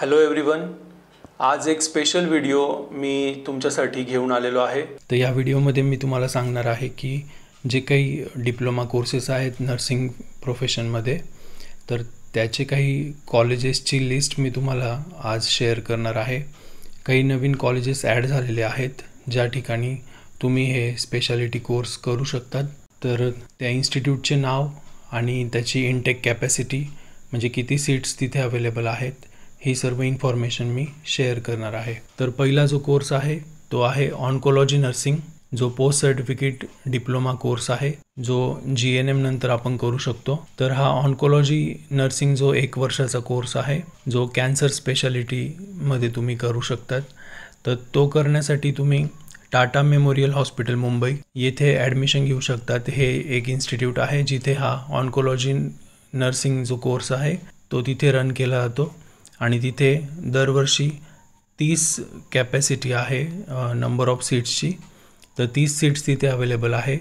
hello everyone आज एक special video मी तुमच्यासाठी घेऊन आलेलो आहे तर या व्हिडिओमध्ये मी तुम्हाला सांगणार आहे की जे काही डिप्लोमा कोर्सेस आहेत नर्सिंग प्रोफेशनमध्ये तर त्याचे काही कॉलेजेसची लिस्ट मी तुम्हाला आज शेअर करणार आहे काही नवीन कॉलेजेस ॲड झालेले आहेत ज्या ठिकाणी तुम्ही हे स्पेशालिटी कोर्स करू शकतात तर त्या इन्स्टिट्यूटचे नाव आणि त्याची इनटेक कॅपॅसिटी म्हणजे किती सीट्स तिथे अवेलेबल आहेत ही सर्व इन्फॉर्मेशन मी शेअर करणार आहे तर पहिला जो कोर्स आहे तो आहे ऑन्कोलॉजी नर्सिंग जो पोस्ट सर्टिफिकेट डिप्लोमा कोर्स आहे जो जी एन एम नंतर आपण करू शकतो तर हा ऑन्कोलॉजी नर्सिंग जो एक वर्षाचा कोर्स आहे जो कॅन्सर स्पेशालिटीमध्ये तुम्ही करू शकतात तर तो करण्यासाठी तुम्ही टाटा मेमोरियल हॉस्पिटल मुंबई येथे ॲडमिशन घेऊ शकतात हे एक इन्स्टिट्यूट आहे जिथे हा ऑन्कोलॉजी नर्सिंग जो कोर्स आहे तो तिथे रन केला जातो आणि तिथे दरवर्षी तीस कॅपॅसिटी आहे नंबर ऑफ सीट्सची तर तीस सीट्स तिथे अवेलेबल आहे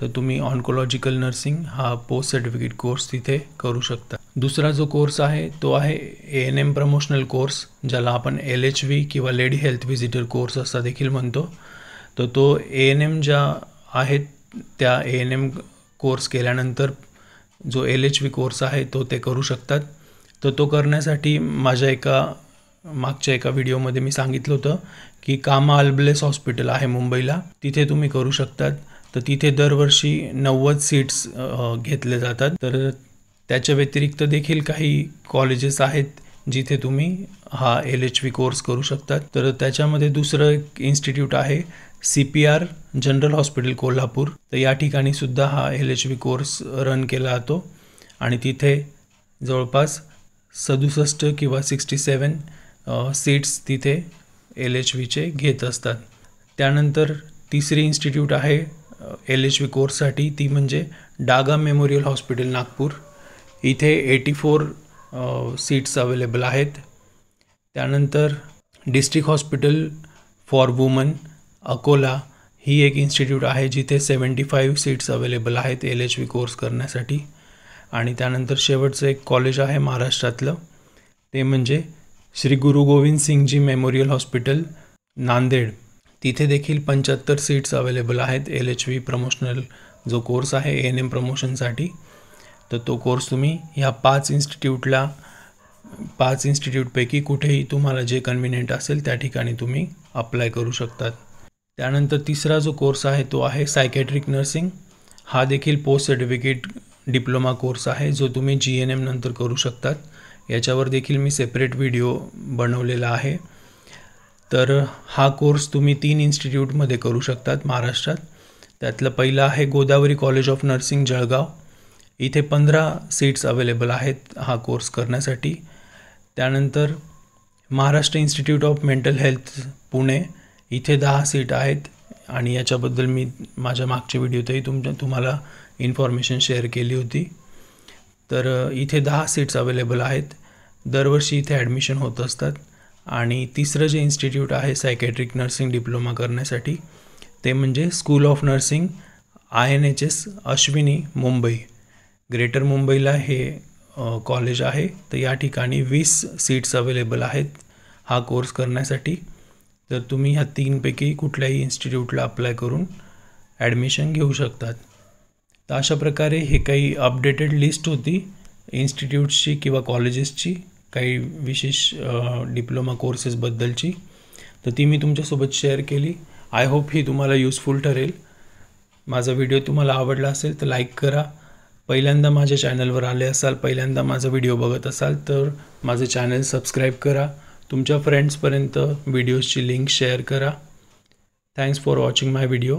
तर तुम्ही ऑन्कोलॉजिकल नर्सिंग हा पोस्ट सर्टिफिकेट कोर्स तिथे करू शकता दुसरा जो कोर्स आहे तो आहे A N M promotional course ज्याला आपण एल एच व्ही किंवा लेडी हेल्थ व्हिजिटर कोर्स असा देखील म्हणतो तर तो ए एन एम ज्या आहेत त्या ए एन एम कोर्स केल्यानंतर जो एल एच व्ही कोर्स आहे तो ते करू शकतात तर तो करण्यासाठी माझ्या एका मागच्या एका व्हिडिओमध्ये मी सांगितलं होतं की कामा अल्बलेस हॉस्पिटल आहे मुंबईला तिथे तुम्ही करू शकतात तर तिथे दरवर्षी नव्वद सीट्स घेतले जातात तर त्याच्या व्यतिरिक्त देखील काही कॉलेजेस आहेत जिथे तुम्ही हा एल एच व्ही कोर्स करू शकतात तर त्याच्यामध्ये दुसरं एक इन्स्टिट्यूट आहे C P R general hospital Kolhapur तर या ठिकाणी सुद्धा हा L H V course run केला जातो आणि तिथे जवळपास सदुसष्ट किंवा सिक्स्टी सेवन सीट्स तिथे एल एच व्हीचे घेत असतात त्यानंतर तिसरी इन्स्टिट्यूट आहे एल एच व्ही कोर्ससाठी ती म्हणजे डागा मेमोरियल हॉस्पिटल नागपूर इथे एटी फोर सीट्स अवेलेबल आहेत त्यानंतर district hospital for women Akola ही एक इन्स्टिट्यूट आहे जिथे सेवन्टी फाईव्ह सीट्स अवेलेबल आहेत एल एच व्ही कोर्स करण्यासाठी आणि त्यानंतर शेवटचं एक कॉलेज आहे महाराष्ट्रातलं ते म्हणजे श्री गुरु गोविंद सिंगजी मेमोरियल हॉस्पिटल नांदेड तिथे देखील पंच्याहत्तर सीट्स अवेलेबल आहेत एल एच व्ही प्रमोशनल जो कोर्स आहे एन एम प्रमोशनसाठी तर तो कोर्स तुम्ही ह्या पाच इन्स्टिट्यूटला पाच इन्स्टिट्यूटपैकी कुठेही तुम्हाला जे कन्व्हिनियंट असेल त्या ठिकाणी तुम्ही अप्लाय करू शकतात त्यानंतर तिसरा जो कोर्स आहे तो आहे सायकॅट्रिक नर्सिंग हा देखील पोस्ट सर्टिफिकेट डिप्लोमा कोर्स आहे जो तुम्ही जी एन नंतर करू शकतात याच्यावर देखील मी सेपरेट व्हिडिओ बनवलेला आहे तर हा कोर्स तुम्ही तीन इन्स्टिट्यूटमध्ये करू शकतात महाराष्ट्रात त्यातलं पहिलं आहे Godavari college of nursing Jalgaon इथे पंधरा सीट्स अवेलेबल आहेत हा कोर्स करण्यासाठी त्यानंतर Maharashtra institute of mental health Pune इथे दहा सीट आहेत आणि याच्याबद्दल मी माझ्या मागच्या व्हिडिओतही तुमच्या तुम्हाला इन्फॉर्मेशन शेअर केली होती तर इथे दहा सीट्स अवेलेबल आहेत दरवर्षी इथे ॲडमिशन होत असतात आणि तिसरं जे इन्स्टिट्यूट आहे सायकॅट्रिक नर्सिंग डिप्लोमा करण्यासाठी ते म्हणजे school of nursing I N H S Ashwini Mumbai greater मुंबईला हे कॉलेज आहे तर या ठिकाणी वीस सीट्स अवेलेबल आहेत हा कोर्स करण्यासाठी तर तुम्ही ह्या तीनपैकी कुठल्याही इन्स्टिट्यूटला अप्लाय करून ॲडमिशन घेऊ शकतात तर अशा प्रकारे हे काही अपडेटेड लिस्ट होती इन्स्टिट्यूट्सची किंवा कॉलेजेसची काही विशेष डिप्लोमा कोर्सेसबद्दलची तर ती मी तुमच्यासोबत शेअर केली आय होप ही तुम्हाला युजफुल ठरेल माझा व्हिडिओ तुम्हाला आवडला असेल तर लाईक करा पहिल्यांदा माझ्या चॅनलवर आले असाल पहिल्यांदा माझा व्हिडिओ बघत असाल तर माझं चॅनल सबस्क्राईब करा तुमच्या फ्रेंड्सपर्यंत व्हिडिओजची लिंक शेअर करा thanks for watching my video